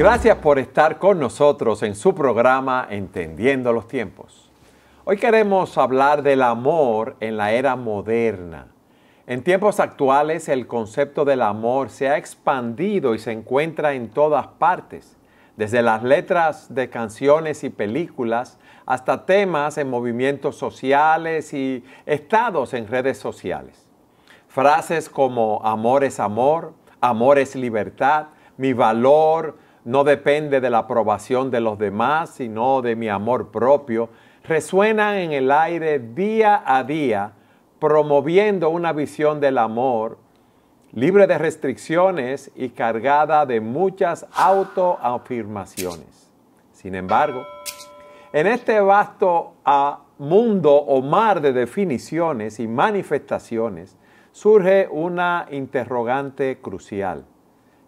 Gracias por estar con nosotros en su programa Entendiendo los Tiempos. Hoy queremos hablar del amor en la era moderna. En tiempos actuales el concepto del amor se ha expandido y se encuentra en todas partes, desde las letras de canciones y películas hasta temas en movimientos sociales y estados en redes sociales. Frases como amor es amor, amor es libertad, mi valor, no depende de la aprobación de los demás, sino de mi amor propio, resuenan en el aire día a día, promoviendo una visión del amor libre de restricciones y cargada de muchas autoafirmaciones. Sin embargo, en este vasto ah, mundo o mar de definiciones y manifestaciones surge una interrogante crucial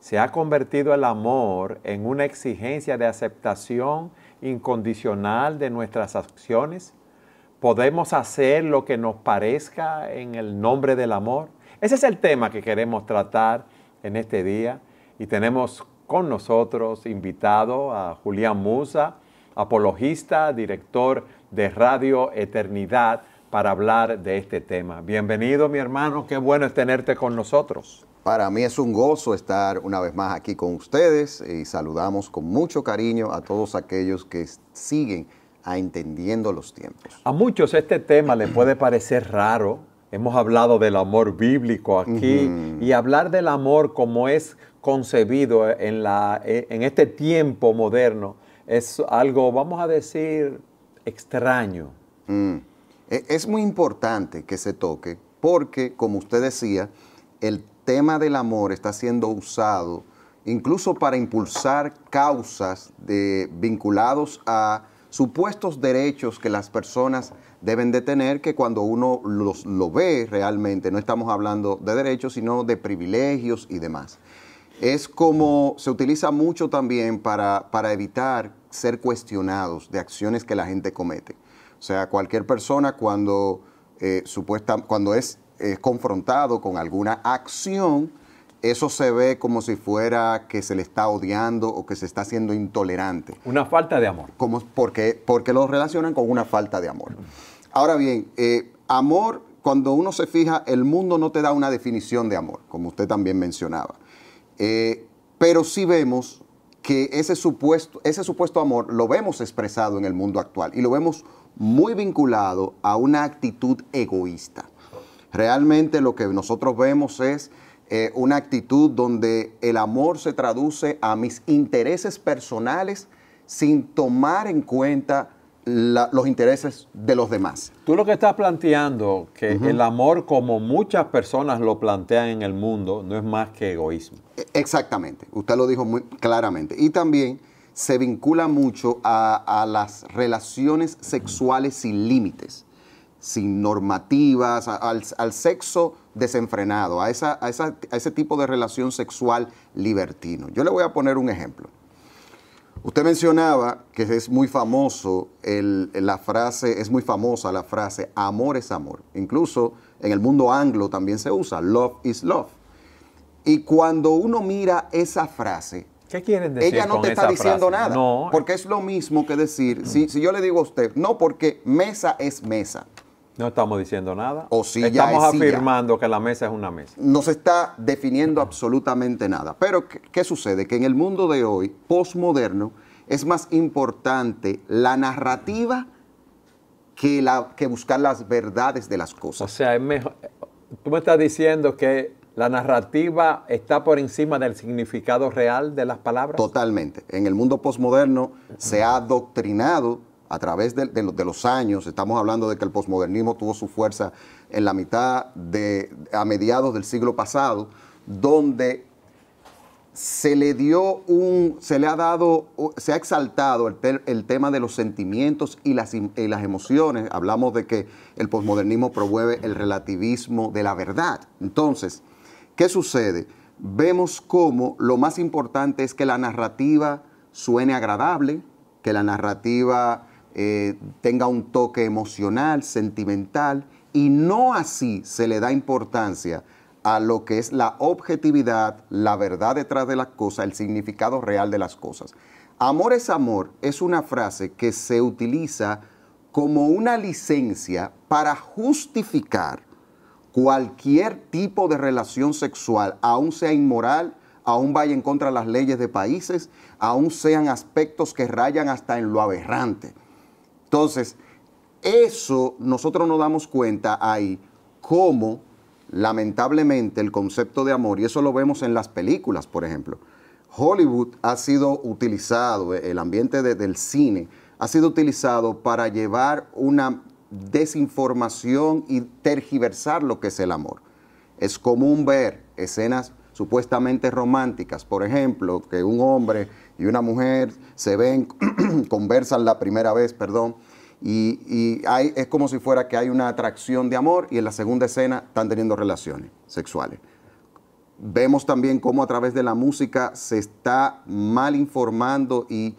se ha convertido el amor en una exigencia de aceptación incondicional de nuestras acciones? ¿Podemos hacer lo que nos parezca en el nombre del amor? Ese es el tema que queremos tratar en este día y tenemos con nosotros invitado a Julián Musa, apologista, director de Radio Eternidad, para hablar de este tema. Bienvenido mi hermano, qué bueno es tenerte con nosotros. Para mí es un gozo estar una vez más aquí con ustedes y saludamos con mucho cariño a todos aquellos que siguen a entendiendo los tiempos. A muchos este tema les puede parecer raro. Hemos hablado del amor bíblico aquí y hablar del amor como es concebido en, la, en este tiempo moderno es algo, vamos a decir, extraño. Mm. E, es muy importante que se toque porque, como usted decía, el tema del amor está siendo usado incluso para impulsar causas de, vinculados a supuestos derechos que las personas deben de tener, que cuando uno los, lo ve realmente, no estamos hablando de derechos, sino de privilegios y demás. Es como se utiliza mucho también para, para evitar ser cuestionados de acciones que la gente comete. O sea, cualquier persona cuando, eh, supuesta, cuando es es eh, confrontado con alguna acción, eso se ve como si fuera que se le está odiando o que se está siendo intolerante. Una falta de amor. Como porque, porque lo relacionan con una falta de amor. Ahora bien, eh, amor, cuando uno se fija, el mundo no te da una definición de amor, como usted también mencionaba. Eh, pero sí vemos que ese supuesto, ese supuesto amor lo vemos expresado en el mundo actual y lo vemos muy vinculado a una actitud egoísta. Realmente lo que nosotros vemos es eh, una actitud donde el amor se traduce a mis intereses personales sin tomar en cuenta los intereses de los demás. Tú lo que estás planteando, que el amor como muchas personas lo plantean en el mundo, no es más que egoísmo. E, exactamente, usted lo dijo muy claramente. Y también se vincula mucho a las relaciones sexuales sin límites sin normativas, al, sexo desenfrenado, a, esa, a, ese tipo de relación sexual libertino. Yo le voy a poner un ejemplo. Usted mencionaba que es muy famoso la frase, es muy famosa la frase amor es amor. Incluso en el mundo anglo también se usa love is love. Y cuando uno mira esa frase, ¿Qué quieren decir ella no te está diciendo nada. Porque es lo mismo que decir, si, si yo le digo a usted, no, porque mesa es mesa. No estamos diciendo nada. O estamos afirmando que la mesa es una mesa. No se está definiendo absolutamente nada. Pero ¿qué, sucede? Que en el mundo de hoy, postmoderno, es más importante la narrativa que, buscar las verdades de las cosas. O sea, es mejor, tú me estás diciendo que la narrativa está por encima del significado real de las palabras. Totalmente. En el mundo posmoderno se ha adoctrinado a través de, los años, estamos hablando de que el posmodernismo tuvo su fuerza en la mitad de, a mediados del siglo pasado, donde se le dio un, se le ha dado, se ha exaltado el, tema de los sentimientos y las, y las emociones. Hablamos de que el posmodernismo promueve el relativismo de la verdad. Entonces, ¿qué sucede? Vemos cómo lo más importante es que la narrativa suene agradable, que la narrativa eh, tenga un toque emocional, sentimental, y no así se le da importancia a lo que es la objetividad, la verdad detrás de las cosas, el significado real de las cosas. Amor es amor es una frase que se utiliza como una licencia para justificar cualquier tipo de relación sexual, aún sea inmoral, aún vaya en contra de las leyes de países, aún sean aspectos que rayan hasta en lo aberrante. Entonces, eso nosotros nos damos cuenta ahí cómo lamentablemente el concepto de amor, y eso lo vemos en las películas, por ejemplo, Hollywood ha sido utilizado, e, el ambiente del cine ha sido utilizado para llevar una desinformación y tergiversar lo que es el amor. Es común ver escenas supuestamente románticas, por ejemplo, que un hombre y una mujer se ven, conversan la primera vez, perdón, y, es como si fuera que hay una atracción de amor y en la segunda escena están teniendo relaciones sexuales. Vemos también cómo a través de la música se está mal informando y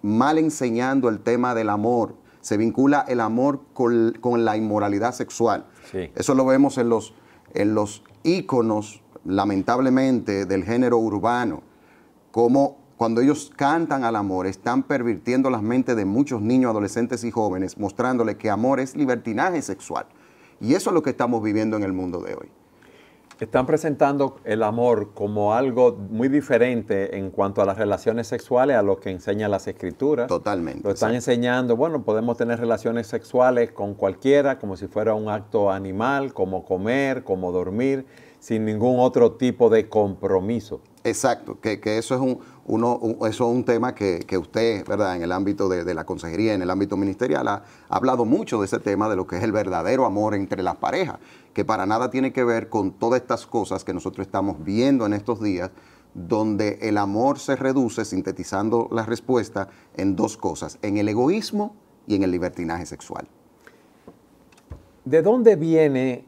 mal enseñando el tema del amor. Se vincula el amor con, la inmoralidad sexual. Eso lo vemos en los, en los íconos, lamentablemente, del género urbano, como cuando ellos cantan al amor, están pervirtiendo las mentes de muchos niños, adolescentes y jóvenes, mostrándoles que amor es libertinaje sexual. Y eso es lo que estamos viviendo en el mundo de hoy. Están presentando el amor como algo muy diferente en cuanto a las relaciones sexuales a lo que enseñan las escrituras. Totalmente. Lo están enseñando, bueno, podemos tener relaciones sexuales con cualquiera, como si fuera un acto animal, como comer, como dormir, sin ningún otro tipo de compromiso. Exacto, que eso es un, uno, eso es un tema que, usted, ¿verdad?, en el ámbito de, la consejería, en el ámbito ministerial, ha, ha hablado mucho de ese tema, de lo que es el verdadero amor entre las parejas, que para nada tiene que ver con todas estas cosas que nosotros estamos viendo en estos días, donde el amor se reduce, sintetizando la respuesta, en dos cosas, en el egoísmo y en el libertinaje sexual. ¿De dónde viene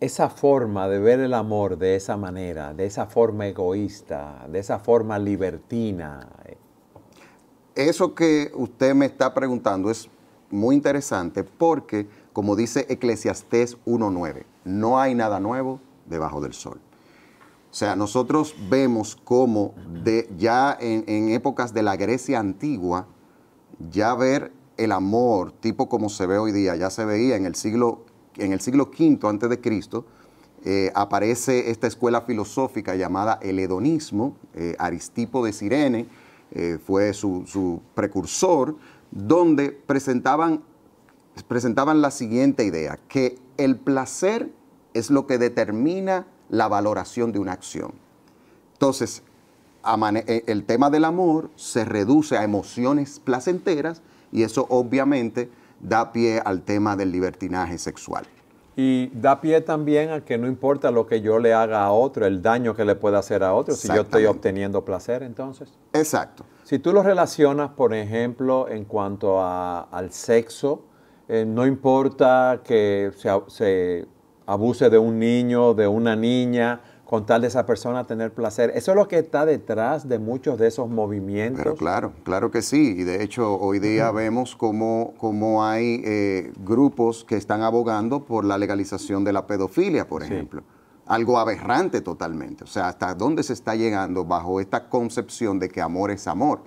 esa forma de ver el amor de esa manera, de esa forma egoísta, de esa forma libertina. Eh. Eso que usted me está preguntando es muy interesante porque, como dice Eclesiastés 1.9, no hay nada nuevo debajo del sol. O sea, nosotros vemos cómo ya en, en épocas de la Grecia antigua, ya ver el amor, tipo como se ve hoy día, ya se veía en el siglo en el siglo V antes de Cristo, eh, aparece esta escuela filosófica llamada el hedonismo, eh, Aristipo de Sirene eh, fue su, precursor, donde presentaban, presentaban la siguiente idea, que el placer es lo que determina la valoración de una acción. Entonces, el tema del amor se reduce a emociones placenteras y eso obviamente da pie al tema del libertinaje sexual. Y da pie también a que no importa lo que yo le haga a otro, el daño que le pueda hacer a otro, si yo estoy obteniendo placer entonces. Exacto. Si tú lo relacionas, por ejemplo, en cuanto al sexo, eh, no importa que se, se abuse de un niño, de una niña, con tal de esa persona tener placer. Eso es lo que está detrás de muchos de esos movimientos. Pero claro, claro que sí. Y de hecho, hoy día vemos cómo, hay eh, grupos que están abogando por la legalización de la pedofilia, por ejemplo. Algo aberrante totalmente. O sea, hasta dónde se está llegando bajo esta concepción de que amor es amor.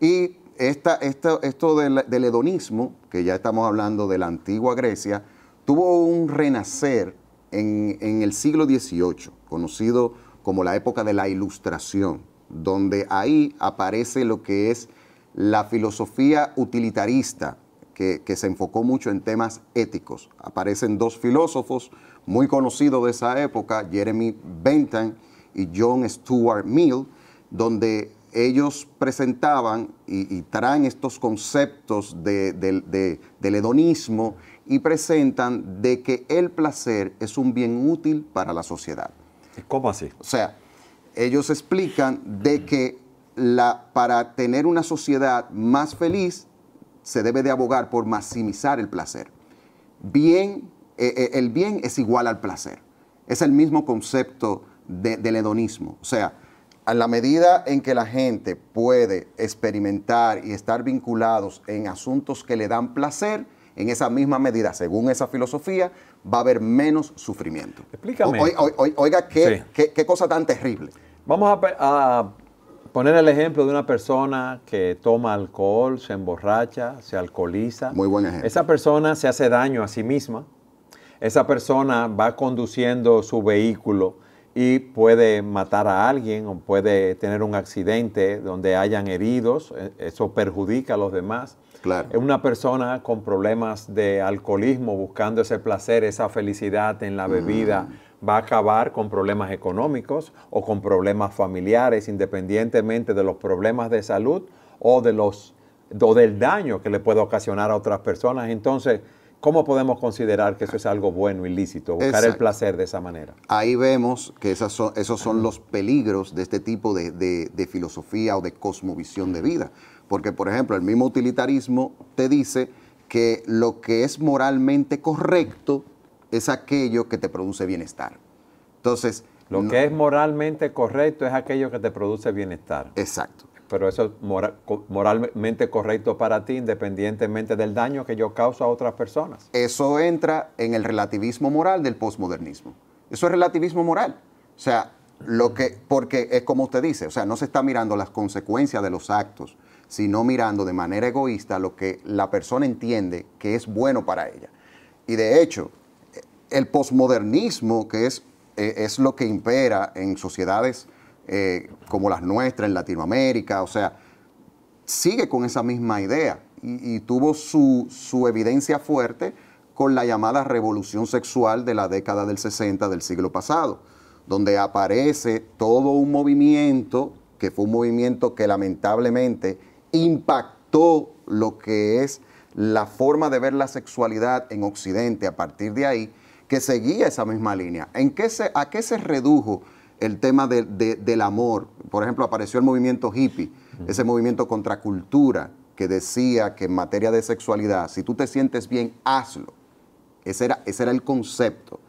Y esta, esto del, hedonismo, que ya estamos hablando de la antigua Grecia, tuvo un renacer en, en el siglo XVIII conocido como la época de la Ilustración, donde ahí aparece lo que es la filosofía utilitarista, que, se enfocó mucho en temas éticos. Aparecen dos filósofos muy conocidos de esa época, Jeremy Bentham y John Stuart Mill, donde ellos presentaban y, traen estos conceptos del hedonismo y presentan de que el placer es un bien útil para la sociedad. ¿Cómo así? O sea, ellos explican de que para tener una sociedad más feliz se debe de abogar por maximizar el placer. Bien, eh, eh, el bien es igual al placer. Es el mismo concepto del hedonismo. O sea, a la medida en que la gente puede experimentar y estar vinculados en asuntos que le dan placer, en esa misma medida, según esa filosofía, va a haber menos sufrimiento. Explícame. oiga, qué, cosa tan terrible. Vamos a, a, poner el ejemplo de una persona que toma alcohol, se emborracha, se alcoholiza. Muy buen ejemplo. Esa persona se hace daño a sí misma. Esa persona va conduciendo su vehículo y puede matar a alguien o puede tener un accidente donde hayan heridos. E-, eso perjudica a los demás. Una persona con problemas de alcoholismo, buscando ese placer, esa felicidad en la mm. bebida, va a acabar con problemas económicos o con problemas familiares, independientemente de los problemas de salud o de los o del daño que le puede ocasionar a otras personas. Entonces, ¿Cómo podemos considerar que eso es algo bueno, ilícito, buscar el placer de esa manera? Ahí vemos que esos son los peligros de este tipo de, filosofía o de cosmovisión de vida. Porque, por ejemplo, el mismo utilitarismo te dice que lo que es moralmente correcto es aquello que te produce bienestar. Entonces... Lo que es moralmente correcto es aquello que te produce bienestar. Exacto pero eso es moralmente correcto para ti, independientemente del daño que yo causo a otras personas. Eso entra en el relativismo moral del posmodernismo. Eso es relativismo moral. O sea, lo que, porque es como usted dice, o sea, no se está mirando las consecuencias de los actos, sino mirando de manera egoísta lo que la persona entiende que es bueno para ella. Y de hecho, el posmodernismo, que es, e, es lo que impera en sociedades eh, como las nuestras en Latinoamérica, o sea, sigue con esa misma idea y, tuvo su, evidencia fuerte con la llamada revolución sexual de la década del 60 del siglo pasado, donde aparece todo un movimiento, que fue un movimiento que lamentablemente impactó lo que es la forma de ver la sexualidad en Occidente a partir de ahí, que seguía esa misma línea. ¿En ¿A qué se redujo el tema del amor. Por ejemplo, apareció el movimiento hippie, ese movimiento contracultura que decía que en materia de sexualidad, si tú te sientes bien, hazlo. Ese era, ese era el concepto.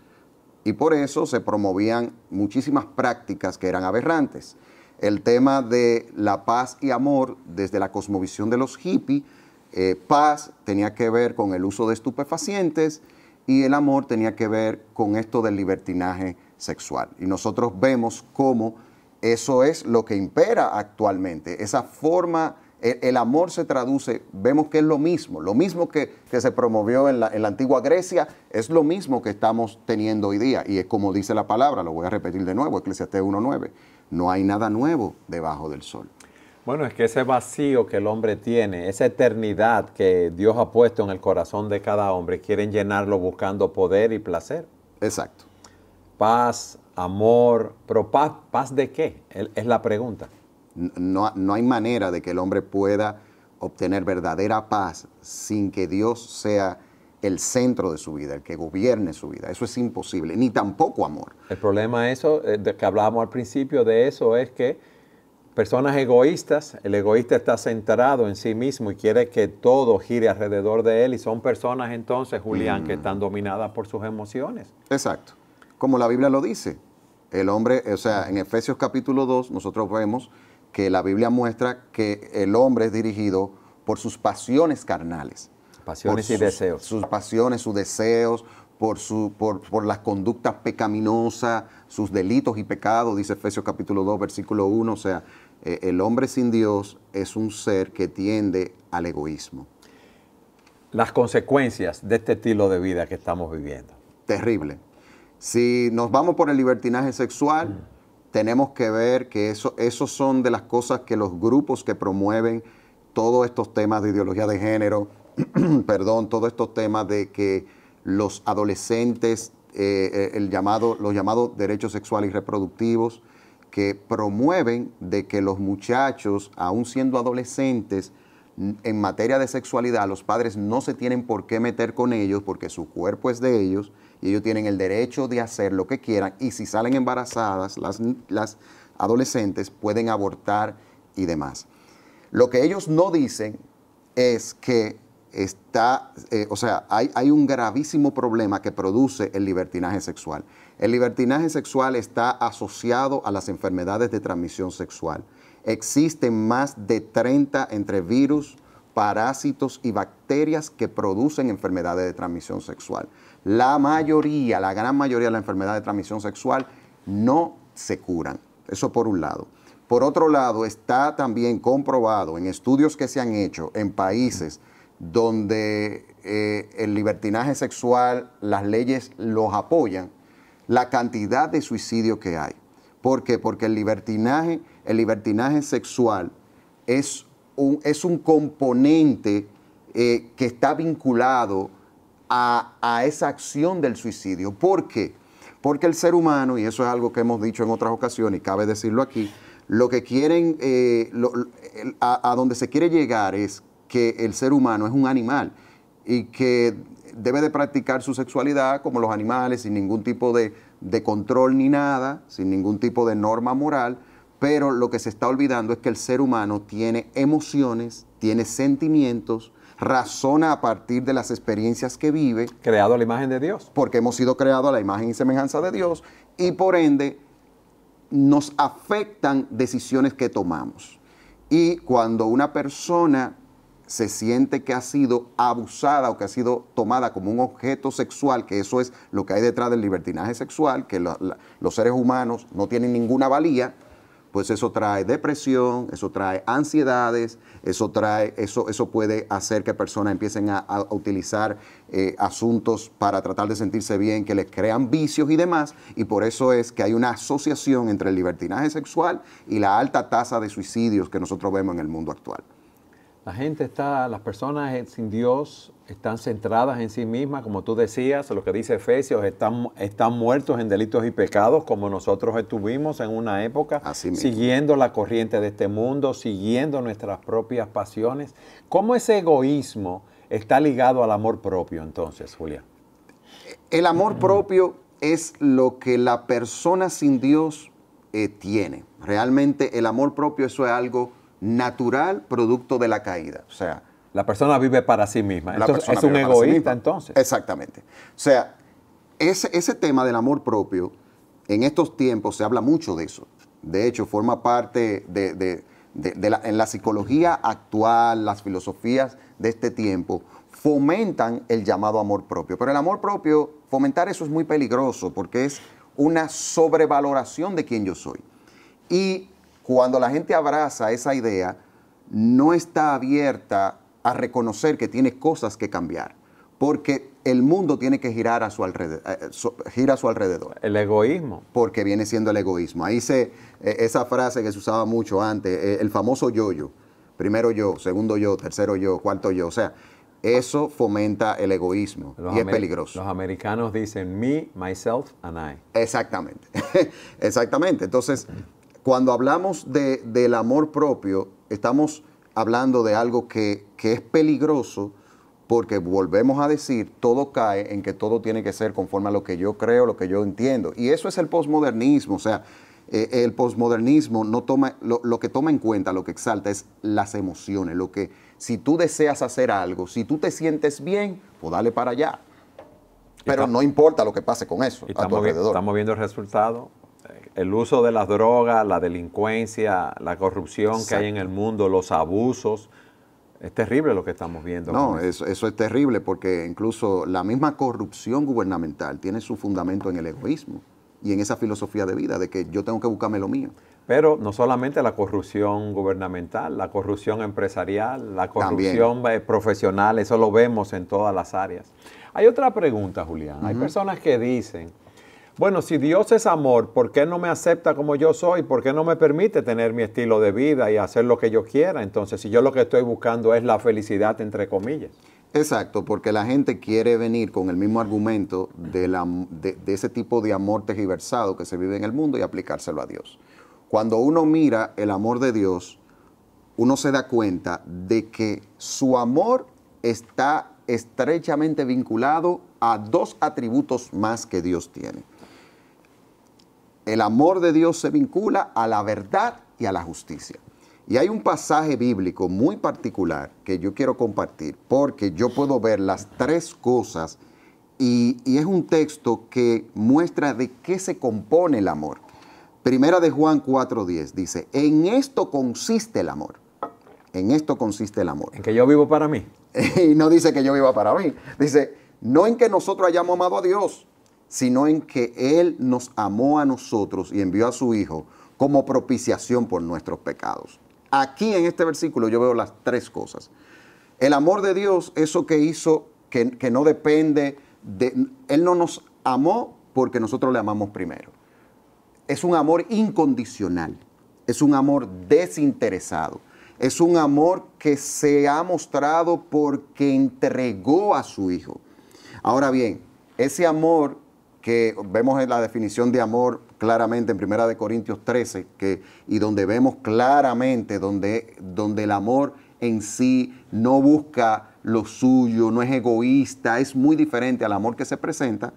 Y por eso se promovían muchísimas prácticas que eran aberrantes. El tema de la paz y amor desde la cosmovisión de los hippies, eh, paz tenía que ver con el uso de estupefacientes y el amor tenía que ver con esto del libertinaje sexual. Y nosotros vemos cómo eso es lo que impera actualmente, esa forma... El, amor se traduce, vemos que es lo mismo, lo mismo que, se promovió en la, en la, antigua Grecia, es lo mismo que estamos teniendo hoy día. Y es como dice la palabra, lo voy a repetir de nuevo, Eclesiastes 1.9, no hay nada nuevo debajo del sol. Bueno, es que ese vacío que el hombre tiene, esa eternidad que Dios ha puesto en el corazón de cada hombre, quieren llenarlo buscando poder y placer. Exacto paz, amor, pero paz, paz de qué? Es la pregunta. No, no hay manera de que el hombre pueda obtener verdadera paz sin que Dios sea el centro de su vida, el que gobierne su vida. Eso es imposible, ni tampoco amor. El problema eso, eh, que hablábamos al principio de eso, es que personas egoístas, el egoísta está centrado en sí mismo y quiere que todo gire alrededor de él y son personas entonces, Julián, que mm. están dominadas por sus emociones. Exacto como la Biblia lo dice. El hombre, o sea, en Efesios capítulo 2 nosotros vemos que la Biblia muestra que el hombre es dirigido por sus pasiones carnales. Pasiones y deseos. Sus pasiones, sus deseos, por, su, por, por las conductas pecaminosas, sus delitos y pecados, dice Efesios capítulo 2, versículo 1. O sea, eh, el hombre sin Dios es un ser que tiende al egoísmo. Las consecuencias de este estilo de vida que estamos viviendo. Terrible. Si nos vamos por el libertinaje sexual, tenemos que ver que eso, esos son de las cosas que los grupos que promueven todos estos temas de ideología de género, perdón, todos estos temas de que los adolescentes, eh, eh, el llamado, los llamados derechos sexuales y reproductivos, que promueven de que los muchachos, aún siendo adolescentes, en materia de sexualidad, los padres no se tienen por qué meter con ellos porque su cuerpo es de ellos y ellos tienen el derecho de hacer lo que quieran y si salen embarazadas, las, adolescentes pueden abortar y demás. Lo que ellos no dicen es que está, eh, o sea, hay, hay, un gravísimo problema que produce el libertinaje sexual. El libertinaje sexual está asociado a las enfermedades de transmisión sexual. Existen más de 30 entre virus, parásitos y bacterias que producen enfermedades de transmisión sexual la mayoría, la gran mayoría de las enfermedades de transmisión sexual no se curan. Eso por un lado. Por otro lado, está también comprobado en estudios que se han hecho en países donde eh, el libertinaje sexual, las leyes los apoyan, la cantidad de suicidio que hay. ¿Por qué? Porque el libertinaje, el libertinaje sexual es un, es un componente eh, que está vinculado a, esa acción del suicidio. ¿Por qué? Porque el ser humano, y eso es algo que hemos dicho en otras ocasiones y cabe decirlo aquí, lo que quieren, eh, a, donde se quiere llegar es que el ser humano es un animal y que debe de practicar su sexualidad como los animales, sin ningún tipo de, de control ni nada, sin ningún tipo de norma moral, pero lo que se está olvidando es que el ser humano tiene emociones, tiene sentimientos, razona a partir de las experiencias que vive. Creado a la imagen de Dios. Porque hemos sido creados a la imagen y semejanza de Dios y por ende nos afectan decisiones que tomamos. Y cuando una persona se siente que ha sido abusada o que ha sido tomada como un objeto sexual, que eso es lo que hay detrás del libertinaje sexual, que los seres humanos no tienen ninguna valía, pues eso trae depresión, eso trae ansiedades, eso, puede hacer que personas empiecen a, utilizar eh, asuntos para tratar de sentirse bien, que les crean vicios y demás, y por eso es que hay una asociación entre el libertinaje sexual y la alta tasa de suicidios que nosotros vemos en el mundo actual. La gente está, las personas sin Dios están centradas en sí mismas, como tú decías, lo que dice Efesios, están, muertos en delitos y pecados, como nosotros estuvimos en una época, siguiendo la corriente de este mundo, siguiendo nuestras propias pasiones. ¿Cómo ese egoísmo está ligado al amor propio entonces, Julia? El amor propio es lo que la persona sin Dios eh, tiene. Realmente el amor propio, eso es algo natural producto de la caída. O sea, la persona vive para sí misma. es un egoísta, entonces. Exactamente. O sea, ese, ese tema del amor propio, en estos tiempos se habla mucho de eso. De hecho, forma parte de, la, en la psicología actual, las filosofías de este tiempo, fomentan el llamado amor propio. Pero el amor propio, fomentar eso es muy peligroso porque es una sobrevaloración de quién yo soy. Y cuando la gente abraza esa idea, no está abierta a reconocer que tiene cosas que cambiar, porque el mundo tiene que girar a su alrededor, eh, eh, gira a su alrededor. El egoísmo. Porque viene siendo el egoísmo. Ahí se, eh, esa frase que se usaba mucho antes, el famoso yo-yo. Primero yo, segundo yo, tercero yo, cuarto yo. O sea, eso fomenta el egoísmo y es peligroso. Los americanos dicen me, myself and I. Exactamente, exactamente. Entonces, cuando hablamos del amor propio, estamos hablando de algo que, es peligroso porque volvemos a decir, todo cae en que todo tiene que ser conforme a lo que yo creo, lo que yo entiendo. Y eso es el posmodernismo, o sea, eh, el posmodernismo no toma, lo, que toma en cuenta, lo que exalta es las emociones, lo que si tú deseas hacer algo, si tú te sientes bien, pues dale para allá. Pero no importa lo que pase con eso. a estamos viendo el resultado el uso de las drogas, la delincuencia, la corrupción que hay en el mundo, los abusos. Es terrible lo que estamos viendo. No, eso, es terrible porque incluso la misma corrupción gubernamental tiene su fundamento en el egoísmo y en esa filosofía de vida de que yo tengo que buscarme lo mío. Pero no solamente la corrupción gubernamental, la corrupción empresarial, la corrupción eh, profesional, eso lo vemos en todas las áreas. Hay otra pregunta, Julián. Hay personas que dicen bueno, si Dios es amor, ¿por qué no me acepta como yo soy? ¿Por qué no me permite tener mi estilo de vida y hacer lo que yo quiera? Entonces, si yo lo que estoy buscando es la felicidad, entre comillas. Exacto, porque la gente quiere venir con el mismo argumento de, ese tipo de amor tegiversado que se vive en el mundo y aplicárselo a Dios. Cuando uno mira el amor de Dios, uno se da cuenta de que su amor está estrechamente vinculado a dos atributos más que Dios tiene el amor de Dios se vincula a la verdad y a la justicia. Y hay un pasaje bíblico muy particular que yo quiero compartir, porque yo puedo ver las tres cosas y, es un texto que muestra de qué se compone el amor. Primera de Juan 4.10 dice, en esto consiste el amor. En esto consiste el amor. En que yo vivo para mí. y no dice que yo viva para mí. Dice, no en que nosotros hayamos amado a Dios, sino en que Él nos amó a nosotros y envió a su Hijo como propiciación por nuestros pecados. Aquí en este versículo yo veo las tres cosas. El amor de Dios, eso que hizo, que, que no depende de... Él no nos amó porque nosotros le amamos primero. Es un amor incondicional, es un amor desinteresado, es un amor que se ha mostrado porque entregó a su Hijo. Ahora bien, ese amor que vemos en la definición de amor claramente en Primera de Corintios 13, que, y donde vemos claramente donde, donde el amor en sí no busca lo suyo, no es egoísta, es muy diferente al amor que se presenta,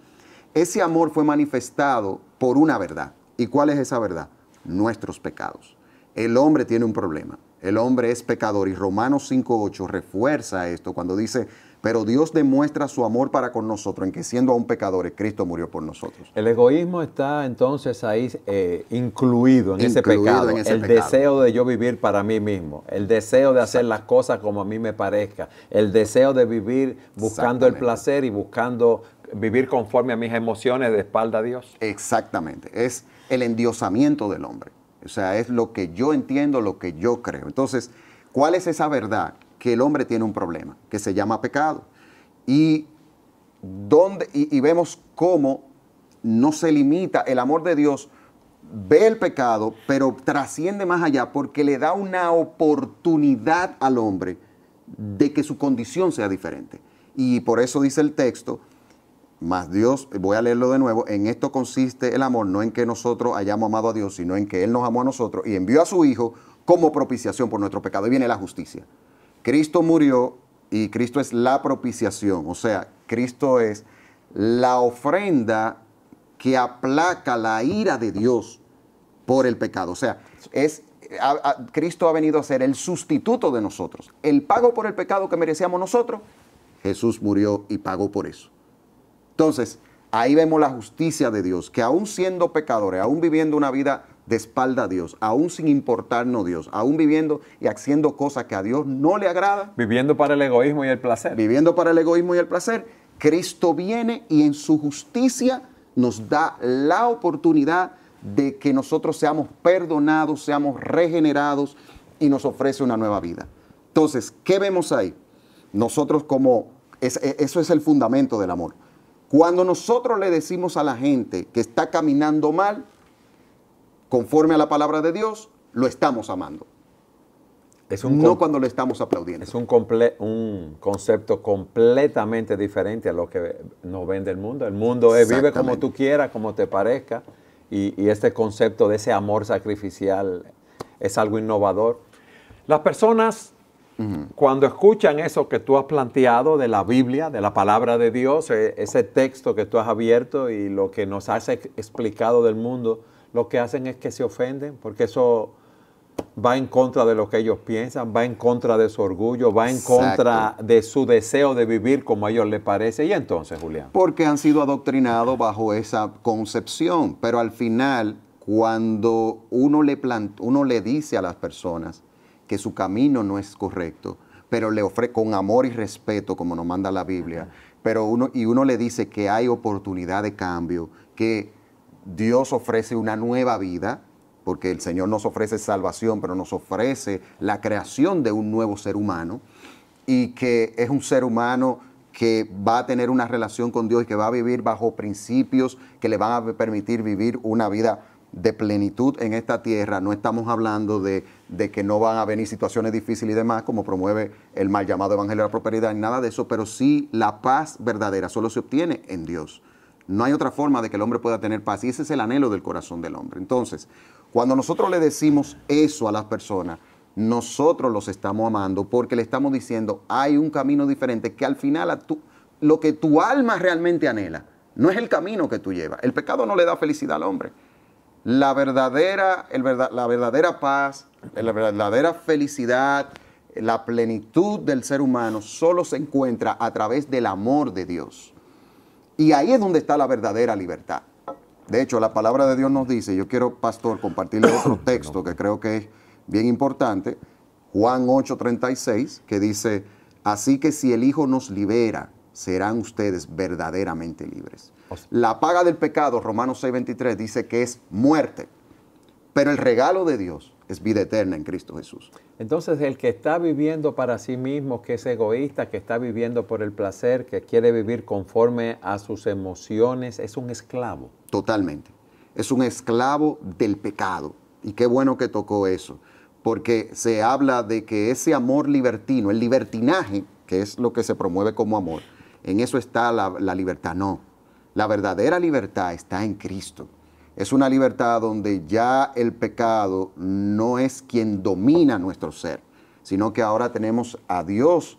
ese amor fue manifestado por una verdad. ¿Y cuál es esa verdad? Nuestros pecados. El hombre tiene un problema. El hombre es pecador y Romanos 5.8 refuerza esto cuando dice, pero Dios demuestra su amor para con nosotros en que siendo aún pecadores, Cristo murió por nosotros. El egoísmo está entonces ahí eh, incluido en ese pecado. el deseo de yo vivir para mí mismo, el deseo de hacer las cosas como a mí me parezca, el deseo de vivir buscando el placer y buscando vivir conforme a mis emociones de espalda a Dios. Exactamente, es el endiosamiento del hombre. O sea, es lo que yo entiendo, lo que yo creo. Entonces, ¿cuál es esa verdad? que el hombre tiene un problema, que se llama pecado. Y, y, vemos cómo no se limita el amor de Dios, ve el pecado, pero trasciende más allá porque le da una oportunidad al hombre de que su condición sea diferente. Y por eso dice el texto, más Dios, voy a leerlo de nuevo, en esto consiste el amor, no en que nosotros hayamos amado a Dios, sino en que Él nos amó a nosotros y envió a su Hijo como propiciación por nuestro pecado. Y viene la justicia. Cristo murió y Cristo es la propiciación, o sea, Cristo es la ofrenda que aplaca la ira de Dios por el pecado. O sea, es, Cristo ha venido a ser el sustituto de nosotros. El pago por el pecado que merecíamos nosotros, Jesús murió y pagó por eso. Entonces, ahí vemos la justicia de Dios, que aún siendo pecadores, aún viviendo una vida de espalda a Dios, aún sin importarnos Dios, aún viviendo y haciendo cosas que a Dios no le agrada. Viviendo para el egoísmo y el placer. Viviendo para el egoísmo y el placer. Cristo viene y en su justicia nos da la oportunidad de que nosotros seamos perdonados, seamos regenerados y nos ofrece una nueva vida. Entonces, ¿qué vemos ahí? Nosotros como, e, eso es el fundamento del amor. Cuando nosotros le decimos a la gente que está caminando mal, conforme a la palabra de Dios, lo estamos amando. no cuando lo estamos aplaudiendo. Es un, un concepto completamente diferente a lo que nos vende el mundo. El mundo es vive como tú quieras, como te parezca. Y, este concepto de ese amor sacrificial es algo innovador. Las personas, cuando escuchan eso que tú has planteado de la Biblia, de la palabra de Dios, e, ese texto que tú has abierto y lo que nos has explicado del mundo, lo que hacen es que se ofenden, porque eso va en contra de lo que ellos piensan, va en contra de su orgullo, va en contra de su deseo de vivir como a ellos les parece. Y entonces, Julián. Porque han sido adoctrinados bajo esa concepción, pero al final, cuando uno le, uno le dice a las personas que su camino no es correcto, pero le ofrece con amor y respeto, como nos manda la Biblia, pero uno, y uno le dice que hay oportunidad de cambio, que Dios ofrece una nueva vida, porque el Señor nos ofrece salvación, pero nos ofrece la creación de un nuevo ser humano, y que es un ser humano que va a tener una relación con Dios y que va a vivir bajo principios que le van a permitir vivir una vida de plenitud en esta tierra. No estamos hablando de, que no van a venir situaciones difíciles y demás, como promueve el mal llamado Evangelio de la Prosperidad, nada de eso, pero sí la paz verdadera solo se obtiene en Dios. No hay otra forma de que el hombre pueda tener paz. Y ese es el anhelo del corazón del hombre. Entonces, cuando nosotros le decimos eso a las personas, nosotros los estamos amando porque le estamos diciendo, hay un camino diferente que al final lo que tu alma realmente anhela, no es el camino que tú llevas. El pecado no le da felicidad al hombre. La verdadera, la verdadera paz, la verdadera felicidad, la plenitud del ser humano solo se encuentra a través del amor de Dios. Y ahí es donde está la verdadera libertad. De hecho, la palabra de Dios nos dice, yo quiero, pastor, compartirle otro texto que creo que es bien importante, Juan 8:36, que dice, así que si el Hijo nos libera, serán ustedes verdaderamente libres. la paga del pecado, Romanos 6:23, dice que es muerte, pero el regalo de Dios es vida eterna en Cristo Jesús. Entonces el que está viviendo para sí mismo, que es egoísta, que está viviendo por el placer, que quiere vivir conforme a sus emociones, es un esclavo. Totalmente. Es un esclavo del pecado. Y qué bueno que tocó eso, porque se habla de que ese amor libertino, el libertinaje, que es lo que se promueve como amor, en eso está la, la libertad. No, la verdadera libertad está en Cristo es una libertad donde ya el pecado no es quien domina nuestro ser, sino que ahora tenemos a Dios,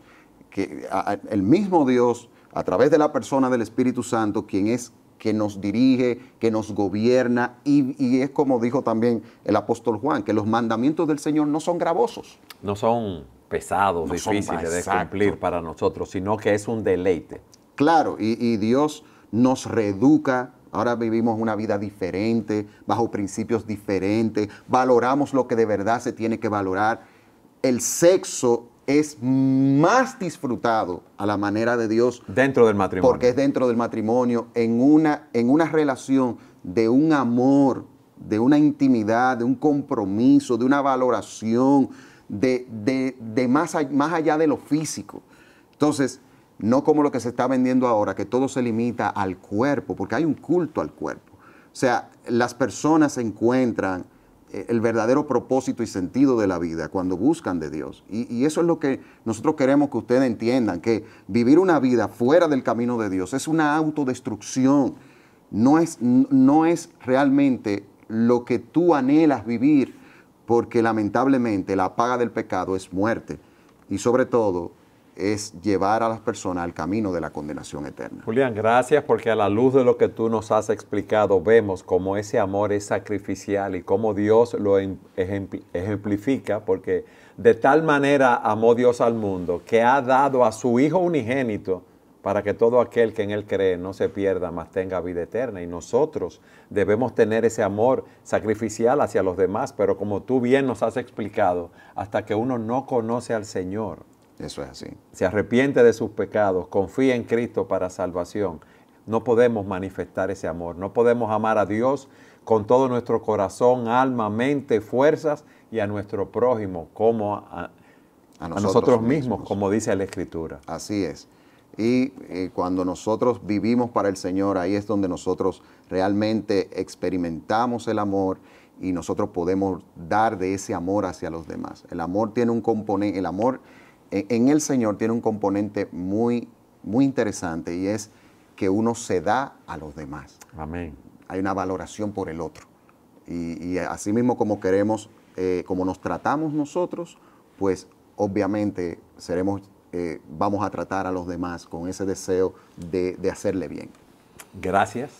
que, el mismo Dios, a través de la persona del Espíritu Santo, quien es que nos dirige, que nos gobierna, y, es como dijo también el apóstol Juan, que los mandamientos del Señor no son gravosos. No son pesados, difíciles de cumplir para nosotros, sino que es un deleite. Claro, y, y Dios nos reeduca, Ahora vivimos una vida diferente, bajo principios diferentes, valoramos lo que de verdad se tiene que valorar. El sexo es más disfrutado a la manera de Dios. Dentro del matrimonio. Porque es dentro del matrimonio, en una, en una relación de un amor, de una intimidad, de un compromiso, de una valoración, de, más, más allá de lo físico. Entonces, no como lo que se está vendiendo ahora, que todo se limita al cuerpo, porque hay un culto al cuerpo. O sea, las personas encuentran eh, el verdadero propósito y sentido de la vida cuando buscan de Dios. Y, eso es lo que nosotros queremos que ustedes entiendan, que vivir una vida fuera del camino de Dios es una autodestrucción, no es, no es realmente lo que tú anhelas vivir, porque lamentablemente la paga del pecado es muerte. Y sobre todo, es llevar a las personas al camino de la condenación eterna. Julián, gracias porque a la luz de lo que tú nos has explicado vemos cómo ese amor es sacrificial y cómo Dios lo em-, ejemplifica porque de tal manera amó Dios al mundo que ha dado a su Hijo unigénito para que todo aquel que en Él cree no se pierda, mas tenga vida eterna. Y nosotros debemos tener ese amor sacrificial hacia los demás, pero como tú bien nos has explicado, hasta que uno no conoce al Señor, eso es así. Se arrepiente de sus pecados, confía en Cristo para salvación. No podemos manifestar ese amor, no podemos amar a Dios con todo nuestro corazón, alma, mente, fuerzas y a nuestro prójimo como a, nosotros, mismos, como dice la Escritura. Así es. Y, y eh, cuando nosotros vivimos para el Señor, ahí es donde nosotros realmente experimentamos el amor y nosotros podemos dar de ese amor hacia los demás. El amor tiene un componente, el amor en el Señor tiene un componente muy, muy interesante y es que uno se da a los demás. Amén. Hay una valoración por el otro. Y, así mismo como queremos, eh, como nos tratamos nosotros, pues obviamente seremos, eh, vamos a tratar a los demás con ese deseo de hacerle bien. Gracias.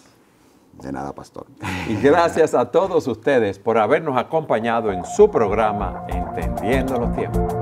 De nada, pastor. Y gracias a todos ustedes por habernos acompañado en su programa Entendiendo los tiempos.